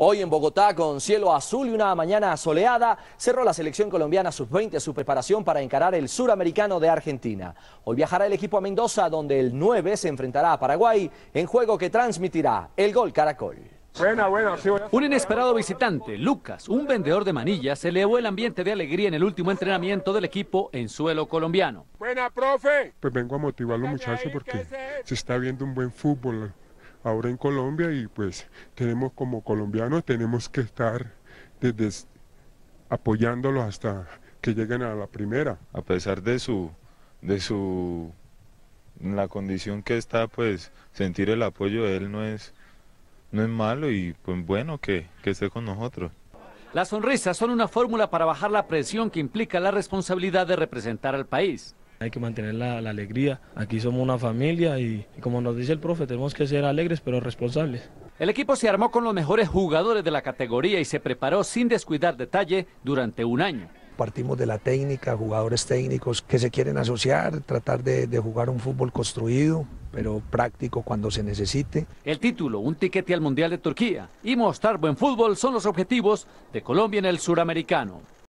Hoy en Bogotá, con cielo azul y una mañana soleada, cerró la selección colombiana sub-20 su preparación para encarar el suramericano de Argentina. Hoy viajará el equipo a Mendoza, donde el 9 se enfrentará a Paraguay en juego que transmitirá el gol Caracol. Un inesperado visitante, Lucas, un vendedor de manillas, elevó el ambiente de alegría en el último entrenamiento del equipo en suelo colombiano. Buena, profe. Pues vengo a motivarlo muchacho, muchachos porque se está viendo un buen fútbol, ahora en Colombia y pues tenemos como colombianos, tenemos que estar desde apoyándolos hasta que lleguen a la primera. A pesar de su, de su, la condición que está, pues sentir el apoyo de él no es, no es malo y pues bueno que, que esté con nosotros. Las sonrisas son una fórmula para bajar la presión que implica la responsabilidad de representar al país. Hay que mantener la, alegría. Aquí somos una familia y, como nos dice el profe, tenemos que ser alegres pero responsables. El equipo se armó con los mejores jugadores de la categoría y se preparó sin descuidar detalle durante un año partimos de la técnica, jugadores técnicos que se quieren asociar, tratar de, de, jugar un fútbol construido, pero práctico cuando se necesite. El título, un tiquete al Mundial de Turquía y mostrar buen fútbol son los objetivos de Colombia en el suramericano.